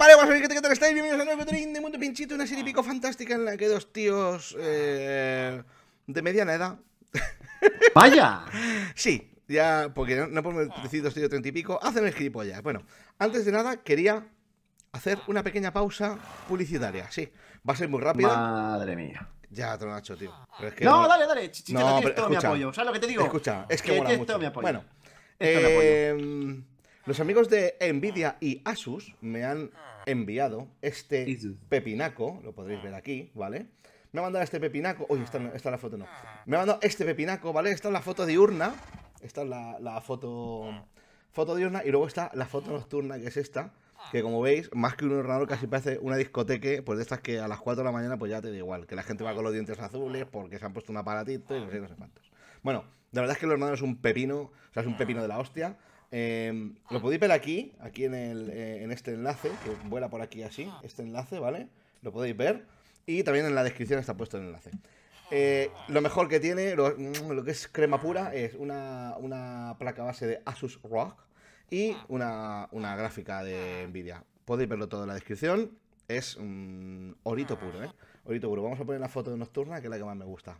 Vale, vamos a ver qué tal estáis. Bienvenidos a nuevo Turing de Mundo Pinchito, una serie pico fantástica en la que dos tíos eh, de mediana edad. ¡Vaya! sí, ya, porque no, no podemos decir dos tíos de treinta y pico, hacen el gilipollas. Bueno, antes de nada, quería hacer una pequeña pausa publicitaria. Sí, va a ser muy rápido Madre mía. Ya te lo hecho, tío. no, dale, dale. no, tienes todo escucha, mi apoyo. ¿Sabes lo que te digo? Escucha, es que, mola mucho. Bueno, eh, los amigos de Nvidia y Asus me han enviado este pepinaco, lo podréis ver aquí, ¿vale? Me ha mandado este pepinaco. Uy, esta, es la foto, no. Me ha mandado este pepinaco, ¿vale? Esta es la foto diurna. Esta es la, foto. Foto diurna. Y luego está la foto nocturna, que es esta. Que como veis, más que un ordenador casi parece una discoteca, pues de estas que a las 4 de la mañana, pues ya te da igual. Que la gente va con los dientes azules porque se han puesto un aparatito y no sé, no sé cuántos. Bueno, la verdad es que el ordenador es un pepino, o sea, es un pepino de la hostia. Em, lo podéis ver aquí, aquí en, eh, en este enlace, que vuela por aquí así, este enlace, ¿vale? Lo podéis ver. Y también en la descripción está puesto el enlace. Eh, lo mejor que tiene, mm, lo, que es crema pura, es una, placa base de Asus rock y una, gráfica de Nvidia. Podéis verlo todo en la descripción. Es un orito puro, ¿eh? Orito puro. Vamos a poner la foto de nocturna, que es la que más me gusta.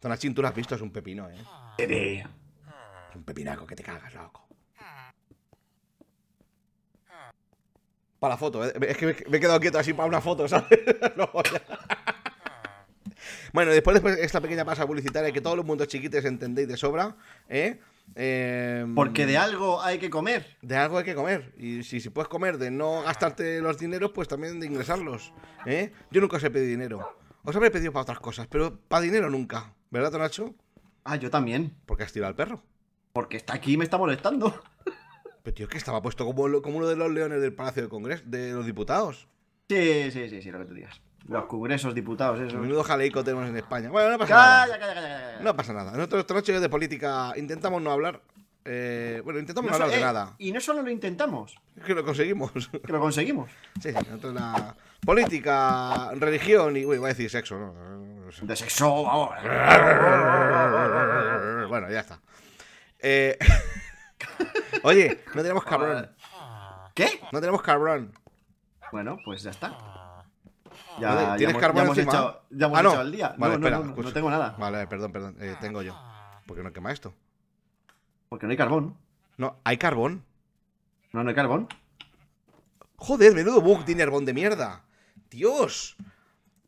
Tonachín, tú la has visto, es un pepino, ¿eh? Es un pepinaco que te cagas, loco. Para la foto. Eh. Es que me he quedado quieto así para una foto, ¿sabes? Bueno, después, de esta pequeña pasa publicitaria que todos los mundos chiquites entendéis de sobra, ¿eh? Em, Porque de algo hay que comer. De algo hay que comer. Y si, si puedes comer de no gastarte los dineros, pues también de ingresarlos. ¿eh? Yo nunca os he pedido dinero. Os habré pedido para otras cosas, pero para dinero nunca. ¿Verdad, Nacho? Ah, yo también. Porque has tirado al perro. Porque está aquí y me está molestando. Pero tío, que estaba puesto como, uno de los leones del Palacio de Congreso, de los diputados. Sí, sí, sí, sí, lo que tú digas. Los congresos, diputados, eso. Menudo jaleico tenemos en España. Bueno, no pasa nada. no pasa nada. Nosotros esta noche de política intentamos no hablar. Eh, bueno, intentamos no, hablar de eh, nada. Y no solo lo intentamos. Es que lo conseguimos. Que lo conseguimos. Sí, sí, nosotros la política, religión y... Uy, voy a decir sexo, ¿no? De sexo, vamos. bueno, ya está. Eh... Oye, no tenemos ah. cabrón. ¿Qué? No tenemos cabrón. Bueno, pues ya está. Ah. Ya, ¿Tienes carbón ya echado- ya hemos ah, el día. No, no, tengo nada. Vale, perdón, perdón. Eh, tengo yo. ¿Por qué no quema esto? Porque no hay carbón. No, hay carbón. No, no hay carbón. Joder, menudo bug tiene carbón de mierda. Dios.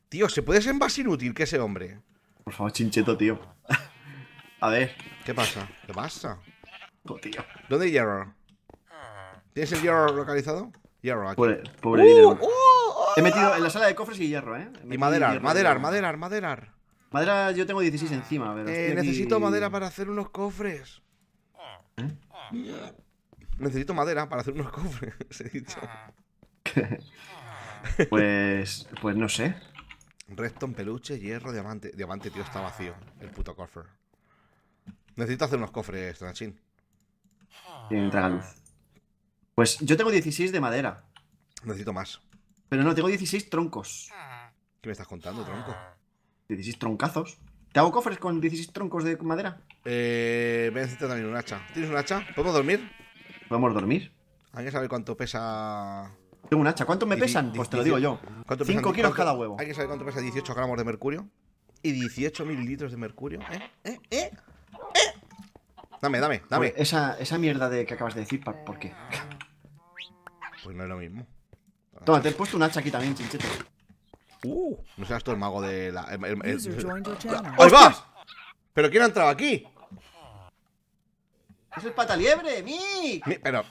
Tío, ¿se puede ser más inútil que ese hombre? Por favor, chincheto, tío. A ver, ¿Qué pasa? ¿Qué pasa? ¿Dónde ¿Dónde Yarrow? Ah. ¿Tienes el Yarrow localizado? Yarrow, aquí. Pobre, uh, uh, He metido uh. en la sala de cofres y hierro, ¿eh? Y madera, madera, madera Madera yo tengo 16 ah. encima, eh, necesito madera para hacer unos cofres. ¿Eh? Necesito madera para hacer unos cofres, he dicho. pues. Pues no sé. Redstone, peluche, hierro, diamante. Diamante, tío, está vacío. El puto cofre. Necesito hacer unos cofres, Tranchín en tragaluz. Pues yo tengo 16 de madera. Necesito más. Pero no, tengo 16 troncos. ¿Qué me estás contando, tronco? 16 troncazos. ¿Te hago cofres con 16 troncos de madera? Eh, Me necesito también un hacha. ¿Tienes un hacha? ¿Podemos dormir? ¿Podemos dormir? Hay que saber cuánto pesa... Tengo un hacha. ¿Cuánto me pesan? Pues te lo digo yo. 5 kilos cada huevo. Hay que saber cuánto pesa 18 gramos de mercurio y 18 mililitros de mercurio. ¿Eh? ¿Eh? ¿Eh? Dame, dame, dame. Pues esa, esa mierda de que acabas de decir, ¿por qué? Pues no es lo mismo. Toma, te he puesto un hacha aquí también, chinchete. Uh, no seas tú el mago de la. El, va! vas! ¿Pero quién ha entrado aquí? ¡Es el pataliebre, mí! pero.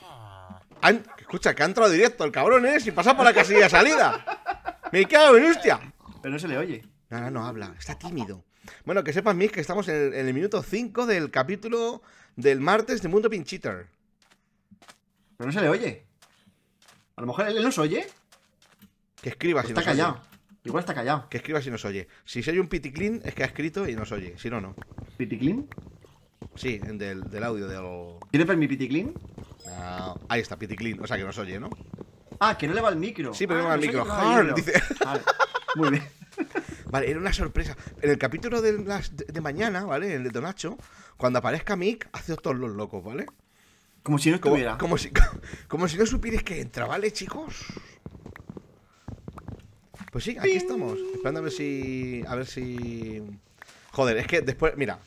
escucha, que ha entrado directo el cabrón, ¿eh? Si pasa por la casilla de salida. ¡Me cago en hostia! Pero no se le oye. No, no, no habla. Está tímido. Bueno, que sepas, Mick, que estamos en el, minuto 5 del capítulo del martes de Mundo Pincheter. Pero no se le oye. A lo mejor él nos oye. Que escriba si nos está callado. Igual está callado. Que escriba si nos oye. Si se oye un clean es que ha escrito y nos oye. Si no, no. ¿Piticlin? Sí, del, del audio del. ¿Quieres ver mi piticlin? No. Ahí está, piticlin. O sea que nos oye, ¿no? Ah, que no le va el micro. Sí, pero ah, le va el micro. Hard, dice. Muy bien. Vale, era una sorpresa. En el capítulo de, de mañana, ¿vale? En el de Donacho cuando aparezca Mick, hace todos los locos, ¿vale? Como si no estuviera. Como, si, no supierais que entra, ¿vale, chicos? Pues sí, aquí estamos. Esperando a ver si. A ver si. Joder, es que después. Mira.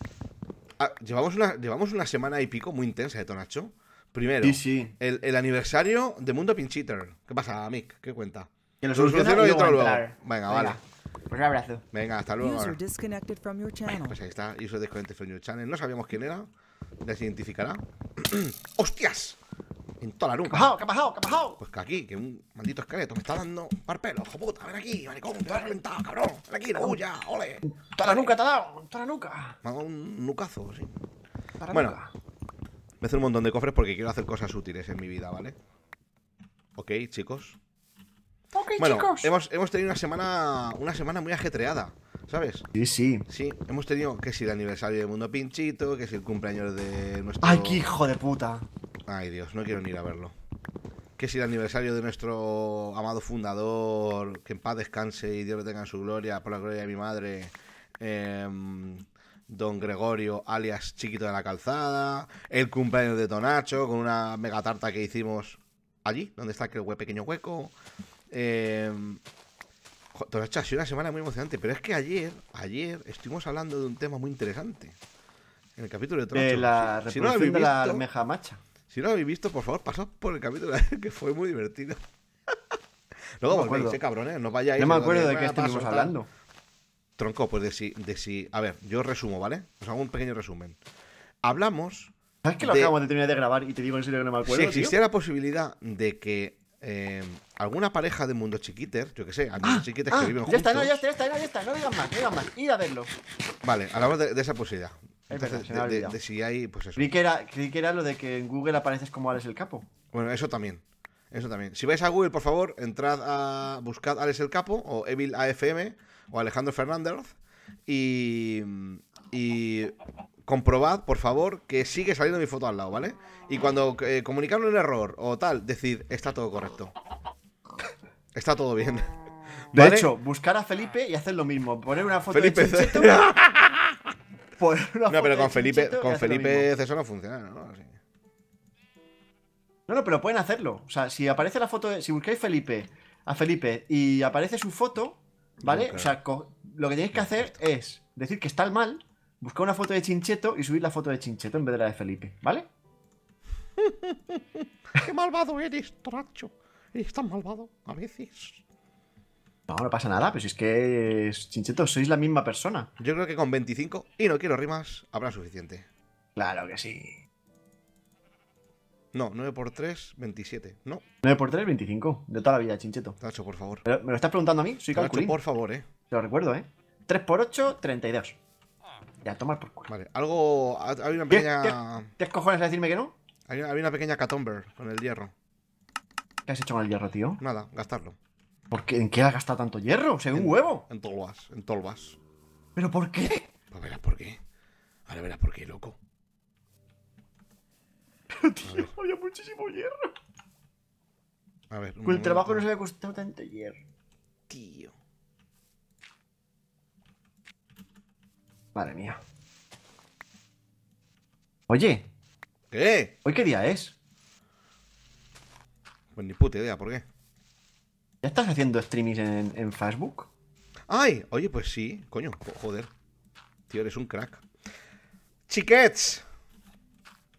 Ah, llevamos, una, llevamos una semana y pico muy intensa de Tonacho. Primero, sí, sí. El, aniversario de Mundo Pincheater. ¿Qué pasa, Mick? ¿Qué cuenta? Que lo luego. Venga, vale. Pues un abrazo. Venga, hasta luego. pues ahí está, user disconnected from your channel. No sabíamos quién era. Ya se identificará. ¡Hostias! En toda la nuca. ¿Qué ha pasado? ¿Qué ha pasado? Pues que aquí, que un maldito esqueleto me está dando parpelo. ¡Hijo puta! ¡Ven aquí, maricón! ¡Te a reventar cabrón! ¡Ven aquí, la ¡Ole! ¡Toda la nuca te ha dado! toda la nuca! Me ha dado un nucazo, sí. Para bueno, me voy un montón de cofres porque quiero hacer cosas útiles en mi vida, ¿vale? Ok, chicos bueno, Hemos, tenido una semana, una semana muy ajetreada. ¿Sabes? Sí, sí. Sí, hemos tenido que si el aniversario del mundo pinchito, que si el cumpleaños de nuestro. ¡Ay, qué hijo de puta! Ay, Dios, no quiero ni ir a verlo. Que si el aniversario de nuestro amado fundador, que en paz descanse y Dios le tenga en su gloria, por la gloria de mi madre, em, don Gregorio, alias Chiquito de la Calzada, el cumpleaños de Tonacho, con una mega tarta que hicimos allí, donde está aquel pequeño hueco. Eh, em, todo ha sido una semana muy emocionante, pero es que ayer, ayer estuvimos hablando de un tema muy interesante. En el capítulo de Troncho. De la si, no lo habéis visto, por favor, pasad por el capítulo que fue muy divertido. Luego no volvéis, eh, cabrones, no No me acuerdo de qué estuvimos hablando. Tronco, pues de si, de si. A ver, yo resumo, ¿vale? Os hago un pequeño resumen. Hablamos. ¿Sabes que lo de, acabo de terminar de grabar y te digo en serio que no me acuerdo? Si existía la posibilidad de que Em, alguna pareja de Mundo Chiquiter, yo que sé, hay ah, Chiquiter que ah, viven juntos. Ya está, no, ya está, ya está, ya está, no digan más, no digan más, ir a verlo. Vale, hablamos de, de esa posibilidad. Pues de, si hay, pues eso. Creí que, era, que era lo de que en Google apareces como Alex el Capo. Bueno, eso también. Eso también. Si vais a Google, por favor, entrad a. Buscad Alex el Capo o Evil AFM o Alejandro Fernández y. Y comprobad, por favor, que sigue saliendo mi foto al lado, ¿vale? Y cuando eh, un error o tal, decid, está todo correcto. está todo bien. De hecho, buscar a Felipe y hacer lo mismo. Poner una foto de Chinchito. no, pero con Felipe, con Felipe eso no funciona, ¿no? No, no, pero pueden hacerlo. O sea, si aparece la foto de. Si buscáis Felipe, a Felipe y aparece su foto, ¿vale? O sea, lo que tenéis que hacer es decir que está el mal buscar una foto de Chincheto y subir la foto de Chincheto en vez de la de Felipe, ¿vale? ¡Qué malvado eres, Tracho! Eres tan malvado a veces. No, no pasa nada, pero si es que, Chincheto, sois la misma persona. Yo creo que con 25 y no quiero rimas habrá suficiente. Claro que sí. No, 9 por 3, 27. No. 9 por 3, 25. De toda la vida, Chincheto. Tacho, por favor. ¿Me lo estás preguntando a mí? Soy por favor, eh. Te lo recuerdo, eh. 3 por 8, 32. Ya, tomar por culo. Vale, algo. Hay una pequeña. ¿Qué, qué, cojones a decirme que no? Hay una, pequeña catomber con el hierro. ¿Qué has hecho con el hierro, tío? Nada, gastarlo. ¿Por qué? ¿En qué has gastado tanto hierro? O sea, un huevo! En tolvas, en tolvas. ¿Pero por qué? Pues verás por qué. Ahora verás por qué, loco. tío, había muchísimo hierro. A ver. Un con el trabajo no se ha costado tanto hierro. Tío. Madre mía. Oye. ¿Qué? ¿Hoy qué día es? Pues ni puta idea, ¿por qué? ¿Ya estás haciendo streamings en, Facebook? ¡Ay! Oye, pues sí, coño, joder. Tío, eres un crack. ¡Chiquets!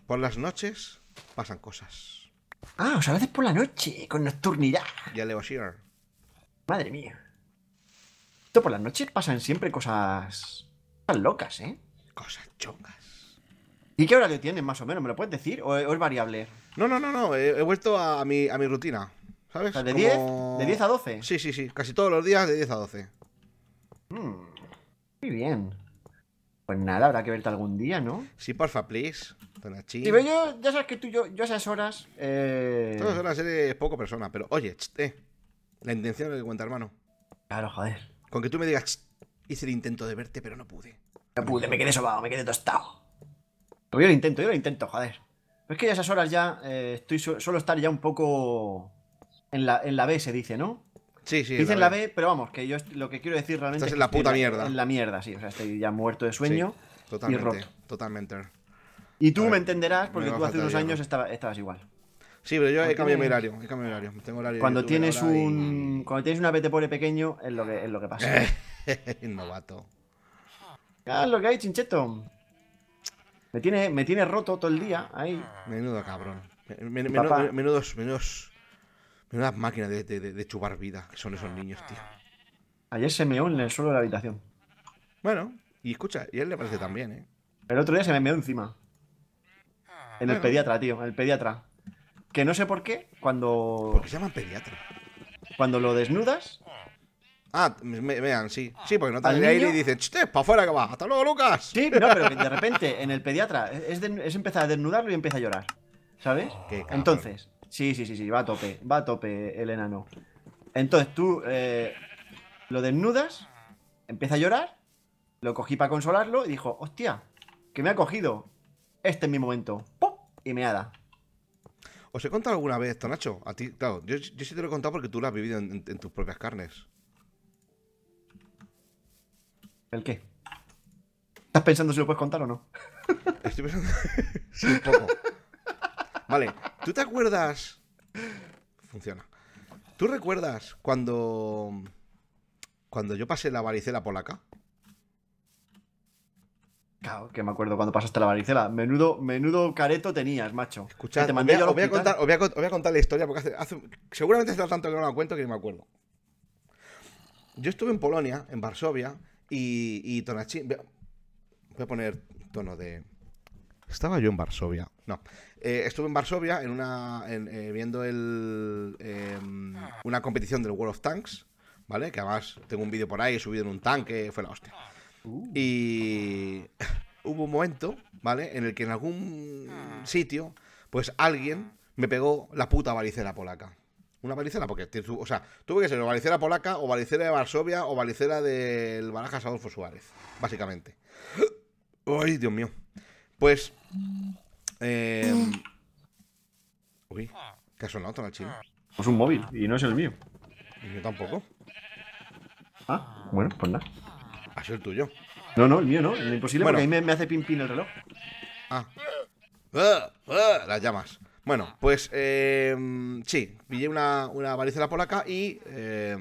Por las noches pasan cosas. Ah, o sea, a veces por la noche, con nocturnidad. Ya le Madre mía. Esto por las noches pasan siempre cosas locas, ¿eh? Cosas chongas. ¿Y qué hora que tienes, más o menos? ¿Me lo puedes decir? ¿O, es variable? No, no, no, no. He, vuelto a mi, a mi rutina. ¿Sabes? de, 10, ¿De 10 a 12? Sí, sí, sí. Casi todos los días de 10 a 12. Mm, muy bien. Pues nada, habrá que verte algún día, ¿no? Sí, porfa, please. Y yo, ya sabes que tú yo, yo a esas horas. Eh... Todas horas eres poco persona, pero oye, chte. Eh, la intención es que cuenta, hermano. Claro, joder. Con que tú me digas, Hice el intento de verte, pero no pude. No pude, me quedé sobado, me quedé tostado. Pero yo lo intento, yo lo intento, joder. es que a esas horas ya eh, estoy suelo estar ya un poco en la, en B, se dice, ¿no? Sí, sí. Dicen la, B, pero vamos, que yo lo que quiero decir realmente. Estás en la puta mierda. en la mierda, sí. O sea, estoy ya muerto de sueño. totalmente. Y roto. Totalmente. Y tú me entenderás porque tú hace unos años estabas igual. Sí, pero yo he cambiado mi horario, he cambiado horario. Tengo horario cuando tienes un cuando tienes un apete pobre pequeño es lo que es lo que pasa. Novato. Ah, lo que hay, chincheto. Me tiene, me tiene roto todo el día ahí. Menudo cabrón. menudos, menudos. Menudas máquinas de, de, de, chupar vida que son esos niños, tío. Ayer se meó en el suelo de la habitación. Bueno, y escucha, y él le parece también, ¿eh? El otro día se me meó encima. En el pediatra, tío, en el pediatra. Que no sé por qué, cuando. Porque se llaman pediatra. Cuando lo desnudas. Ah, vean, sí. Sí, porque no te Al aire y dices, dice, para afuera que va! ¡Hasta luego, Lucas! Sí, no, pero de repente en el pediatra es, empezar a desnudarlo y empieza a llorar. ¿Sabes? Entonces, sí, sí, sí, sí, va a tope, va a tope el enano. Entonces tú eh, lo desnudas, empieza a llorar, lo cogí para consolarlo y dijo, hostia, que me ha cogido. Este es mi momento. ¡Pum! Y me ha dado... ¿Os he contado alguna vez esto, Nacho? A ti, yo, sí te lo he contado porque tú lo has vivido en, tus propias carnes. ¿El qué? ¿Estás pensando si lo puedes contar o no? Estoy pensando. sí, un poco. Vale, ¿tú te acuerdas? Funciona. ¿Tú recuerdas cuando. cuando yo pasé la varicela polaca? Claro, que me acuerdo cuando pasaste la varicela. Menudo, menudo careto tenías, macho. Escuchad, te mandé voy a, voy a contar, la historia porque hace, hace, seguramente hace tanto que no la cuento que no me acuerdo. Yo estuve en Polonia, en Varsovia, y, y Voy a poner tono de. Estaba yo en Varsovia. No. Eh, estuve en Varsovia en una, eh, viendo el, em, una competición del World of Tanks, ¿vale? Que además tengo un vídeo por ahí, he subido en un tanque, fue la hostia. Uh. Y hubo un momento, ¿vale? En el que en algún ah. sitio, pues alguien ah. me pegó la puta varicela polaca. Una varicela, porque, o sea, tuve que ser o varicela polaca, o varicela de Varsovia, o varicela del Barajas Adolfo Suárez, básicamente. ¡Ay, Dios mío! Pues. Eh... Uy, ¿qué ha sonado tan chino? Es un móvil, y no es el mío. Y yo tampoco. Ah, bueno, pues nada. Ha sido el tuyo. No, no, el mío no. El imposible porque a mí me, hace pin el reloj. Ah. Ah, ah. las llamas. Bueno, pues eh, sí, pillé una, una varicela polaca y eh,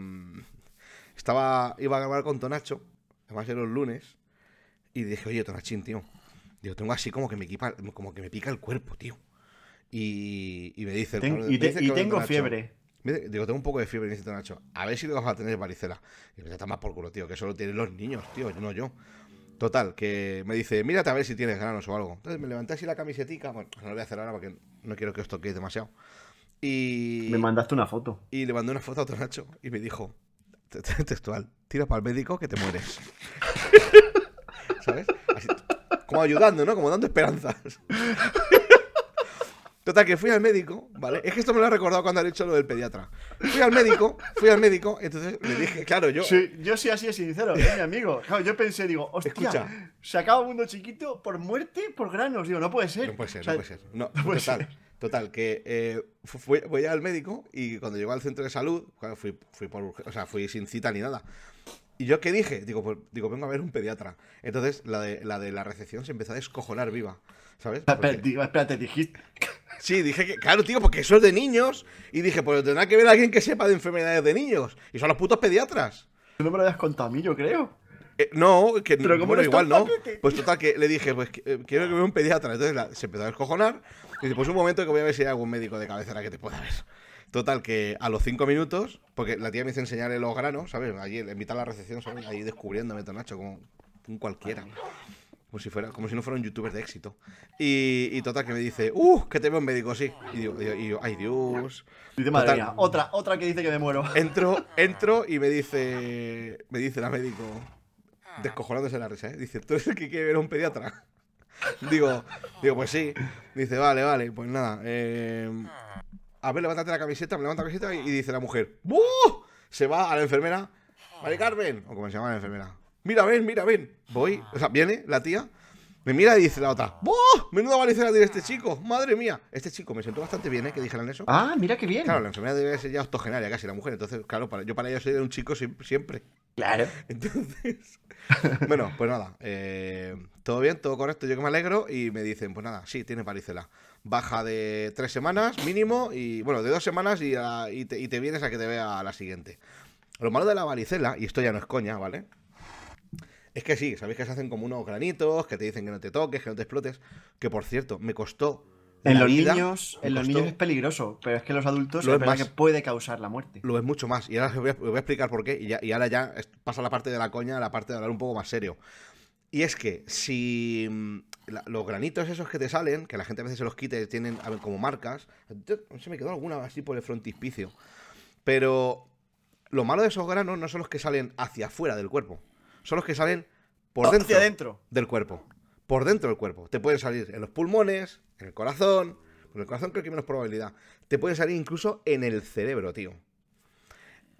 estaba iba a grabar con Tonacho, además era los lunes, y dije, oye, Tonachín, tío, digo, tengo así como que me, equipa, como que me pica el cuerpo, tío. Y, me dice... Ten, y, y tengo fiebre. Digo, tengo un poco de fiebre, dice este Nacho. A ver si lo vas a tener varicela. Y me pues está más por culo, tío, que solo tienen los niños, tío, no yo. Total, que me dice, mírate a ver si tienes granos o algo. Entonces me levanté así la camisetica. Bueno, no lo voy a hacer ahora porque no quiero que os toquéis demasiado. Y. Me mandaste una foto. Y le mandé una foto a otro Nacho y me dijo, textual, tira para el médico que te mueres. ¿Sabes? como ayudando, ¿no? Como dando esperanzas. Total, que fui al médico, ¿vale? Es que esto me lo ha recordado cuando ha hecho lo del pediatra. Fui al médico, fui al médico, entonces le dije, claro, yo. Sí, yo sí así es sincero, ¿eh, mi amigo. yo pensé, digo, hostia, Escucha. se acaba mundo chiquito por muerte, por granos. Digo, no puede ser. No puede ser, no puede ser. No, puede total, ser. total, que eh, fui, voy al médico y cuando llegó al centro de salud, fui, fui sin cita ni nada. ¿Y yo qué dije? Digo, pues, digo, vengo a ver un pediatra. Entonces, la de, la recepción se empezó a descojonar viva, ¿sabes? espérate dijiste. Sí, dije que, claro, tío, porque eso es de niños. Y dije, pues tendrá que ver a alguien que sepa de enfermedades de niños. Y son los putos pediatras. no me lo habías contado a mí, yo creo. Eh, no, que ¿Pero bueno, igual no. Pues total, que le dije, pues eh, quiero que vea un pediatra. Entonces se empezó a descojonar. Y dice, pues un momento que voy a ver si hay algún médico de cabecera que te pueda ver. Total, que a los cinco minutos, porque la tía me hizo enseñarle los granos, ¿sabes? Allí, en mitad de la recepción, ¿sabes? Ahí descubriéndome, Nacho, como un cualquiera. Como si, no fuera un youtuber de éxito. Y, total, que me dice, ¡uh! Que te veo un médico, sí. Y yo, ¡ay Dios! Dice, madre otra, otra que dice que me muero. Entro, entro y me dice, me dice la médico, descojonándose la risa, ¿eh? Dice, ¿tú eres el que quiere ver a un pediatra? digo, digo, pues sí. Dice, vale, vale, pues nada. Em, a ver, levántate la camiseta, me levanta la camiseta y, dice la mujer, ¡buh! Se va a la enfermera, vale Carmen, o como se llama la enfermera mira, ven, mira, ven. Voy, ah. o sea, viene la tía, me mira y dice la otra, ¡Buah! Menuda varicela tiene este ah. chico, madre mía. Este chico me sentó bastante bien, ¿eh? Que dijeran eso. Ah, mira qué bien. Claro, la enfermedad debe ser ya octogenaria casi la mujer, entonces, claro, yo para ella soy un chico siempre. Claro. Entonces, bueno, pues nada, eh, todo bien, todo correcto, yo que me alegro y me dicen, pues nada, sí, tiene varicela. Baja de tres semanas mínimo y, bueno, de dos semanas y, te, vienes a que te vea la siguiente. Lo malo de la varicela, y esto ya no es coña, ¿vale? Es que sí, sabéis que se hacen como unos granitos, que te dicen que no te toques, que no te explotes. Que por cierto, me costó. En los niños, es peligroso, pero es que los adultos es más, que puede causar la muerte. Lo es mucho más. Y ahora os voy a, explicar por qué. Y, ahora ya pasa la parte de la coña la parte de hablar un poco más serio. Y es que si mm, los granitos esos que te salen, que la gente a veces se los quite, tienen como marcas. Se me quedó alguna así por el frontispicio. Pero lo malo de esos granos no son los que salen hacia afuera del cuerpo son los que salen por dentro, del cuerpo. Por dentro del cuerpo. Te pueden salir en los pulmones, en el corazón. En el corazón creo que hay menos probabilidad. Te pueden salir incluso en el cerebro, tío.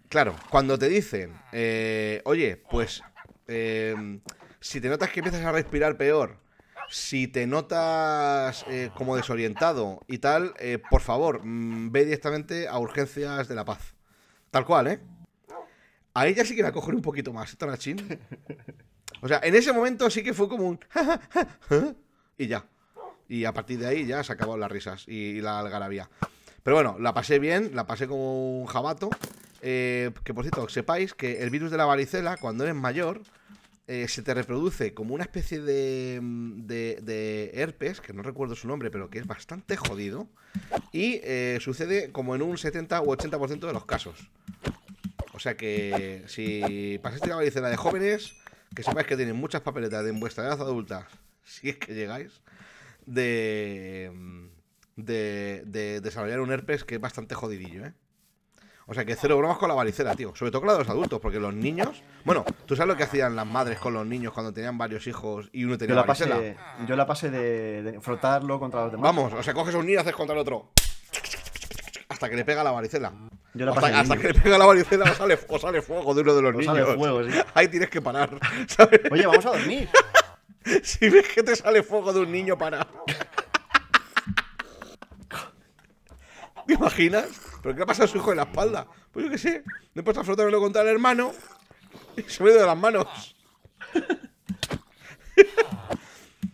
Claro, cuando te dicen, eh, oye, pues eh, si te notas que empiezas a respirar peor, si te notas eh, como desorientado y tal, por favor, mm, ve directamente a urgencias de la paz. Tal cual, ¿eh? A ella sí que la cogen un poquito más, Nachin. O sea, en ese momento sí que fue como un. y ya. Y a partir de ahí ya se acabaron las risas y la algarabía. Pero bueno, la pasé bien, la pasé como un jabato. Eh, que por cierto, sepáis que el virus de la varicela, cuando eres mayor, eh, se te reproduce como una especie de, de, herpes, que no recuerdo su nombre, pero que es bastante jodido. Y eh, sucede como en un 70 u 80% de los casos. O sea que si pasaste la varicela de jóvenes, que sepáis que tienen muchas papeletas en vuestra edad adulta, si es que llegáis, de, desarrollar un herpes que es bastante jodidillo, ¿eh? O sea que cero bromas con la varicela, tío. Sobre todo con la de los adultos, porque los niños. Bueno, tú sabes lo que hacían las madres con los niños cuando tenían varios hijos y uno tenía la varicela? yo la pasé de, frotarlo contra los demás. Vamos, o sea, coges un niño y haces contra el otro. Hasta que le pega la varicela. Yo la hasta que le pega la varicela o sale, o sale fuego de uno de los niños. Ahí tienes que parar. ¿sabes? Oye, vamos a dormir. si ves que te sale fuego de un niño, para. ¿Te imaginas? ¿Pero qué le pasado a su hijo en la espalda? Pues yo qué sé. puesto a frotármelo contra el hermano y se me ha ido de las manos.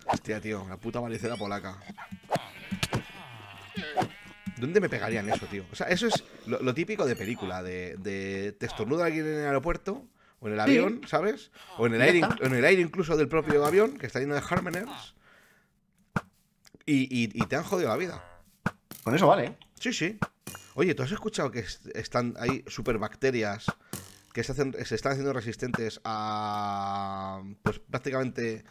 Hostia, tío, la puta varicela polaca. ¿Dónde me pegarían eso, tío? O sea, eso es lo, típico de película, de, te estornuda alguien en el aeropuerto o en el avión, ¿sabes? O en el, aire, en el aire incluso del propio avión, que está lleno de Harmoners. Y, te han jodido la vida. Con eso vale. ¿eh? Sí, sí. Oye, ¿tú has escuchado que están, hay superbacterias que se, hacen, se están haciendo resistentes a pues prácticamente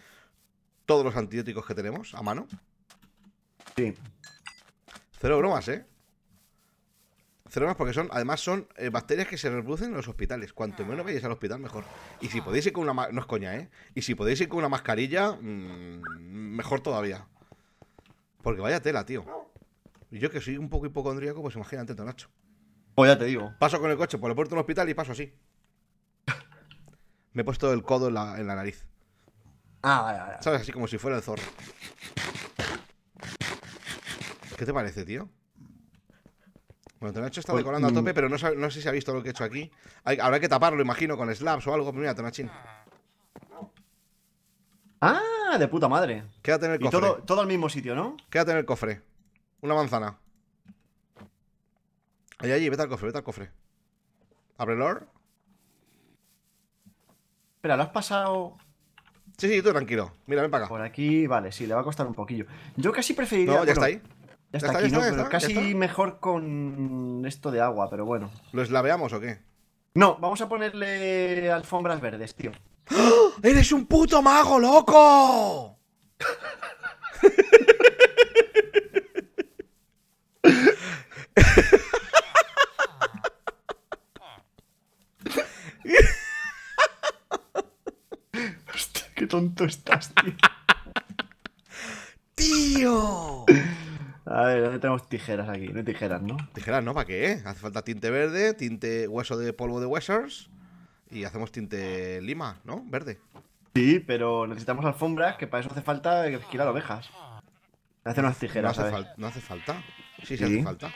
todos los antibióticos que tenemos a mano? Sí. Cero bromas, ¿eh? Cero bromas porque son, además son eh, bacterias que se reproducen en los hospitales. Cuanto menos vayáis al hospital, mejor. Y si podéis ir con una... No es coña, ¿eh? Y si podéis ir con una mascarilla, mm, mejor todavía. Porque vaya tela, tío. Yo que soy un poco hipocondríaco, pues imagínate, Nacho Pues ya te digo. Paso con el coche por la puerta del un hospital y paso así. Me he puesto el codo en la, nariz. Ah, ¿Sabes? Así como si fuera el zorro. ¿Qué te parece, tío? Bueno, Tonacho está pues, decorando a mm. tope, pero no, sé si ha visto lo que he hecho aquí. habrá que taparlo, imagino, con slabs o algo. Pues mira, Tenachin. ¡Ah! De puta madre. Quédate en el cofre. todo, al mismo sitio, ¿no? Quédate en el cofre. Una manzana. Allí, allí, vete al cofre, vete al cofre. Abre Espera, ¿lo has pasado? Sí, sí, tú tranquilo. Mira, ven para acá. Por aquí, vale, sí, le va a costar un poquillo. Yo casi preferiría. No, ya está ahí casi mejor con esto de agua, pero bueno. ¿Lo eslaveamos o qué? No, vamos a ponerle alfombras verdes, tío. ¡Ah! ¡Eres un puto mago, loco! Hostia, qué tonto estás, tío. ¡Tío! A ver, tenemos tijeras aquí, no hay tijeras, ¿no? Tijeras, ¿no? ¿Para qué? Hace falta tinte verde, tinte hueso de polvo de Wessers y hacemos tinte lima, ¿no? Verde. Sí, pero necesitamos alfombras, que para eso hace falta esquilar ovejas. Hace unas tijeras. No hace, no hace falta. Sí, sí, hace falta.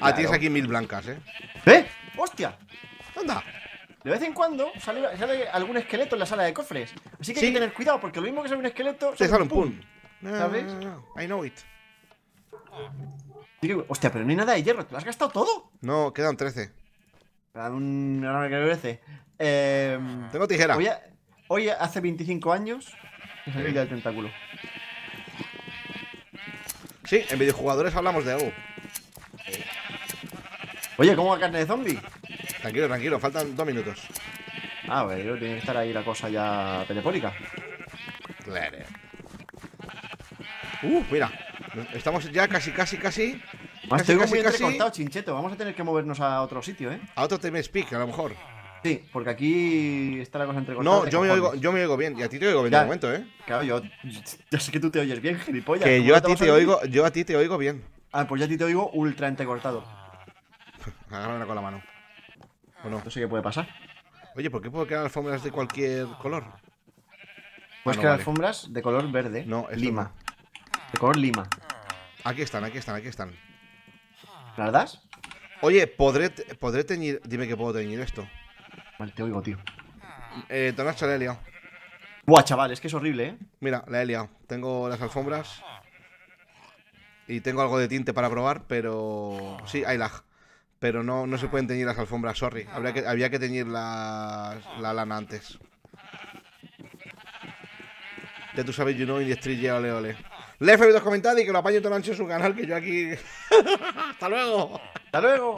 Ah, tienes aquí mil blancas, ¿eh? ¡Eh! ¡Hostia! ¡Anda! De vez en cuando sale, algún esqueleto en la sala de cofres. Así que hay que tener cuidado, porque lo mismo que sale un esqueleto. se sale un pum. ¿Sabes? Ah, I know it. Hostia, pero no hay nada de hierro, ¿te lo has gastado todo? No, quedan 13. un... Ahora me 13. Em, Tengo tijera. Hoy, hace 25 años del tentáculo. Sí, en videojugadores hablamos de algo. Oye, ¿cómo va carne de zombie? Tranquilo, tranquilo, faltan dos minutos. Ah, bueno, tiene que estar ahí la cosa ya telefónica. Claro. Uh, mira, Estamos ya casi, casi, casi. Más casi, casi, muy casi. Chincheto. Vamos a tener que movernos a otro sitio, ¿eh? A otro TV Speak, a lo mejor. Sí, porque aquí está la cosa entrecortada. No, yo me, oigo, yo me oigo bien. Y a ti te oigo bien de momento, ¿eh? Claro, yo, yo, sé que tú te oyes bien, gilipollas. Que yo a, ti te oigo, yo a ti te oigo bien. Ah, pues yo a ti te oigo ultra entrecortado. Agárrala con la mano. Bueno. No sé qué puede pasar. Oye, ¿por qué puedo crear alfombras de cualquier color? Puedes que ah, alfombras de color verde. No, lima. De color lima. Aquí están, aquí están, aquí están. ¿La Oye, ¿podré, ¿podré teñir? Dime que puedo teñir esto. Vale, te oigo, tío. Eh, Tonacha la Buah, chaval, es que es horrible, ¿eh? Mira, la helia. Tengo las alfombras. Y tengo algo de tinte para probar, pero... Sí, hay lag. Pero no, no se pueden teñir las alfombras, sorry. Habría que, había que teñir la, la lana antes. Ya tú sabes, you know, in the street, ole, ole. Lefe los comentarios y que lo apañe todo ancho en su canal, que yo aquí. ¡Hasta luego! ¡Hasta luego!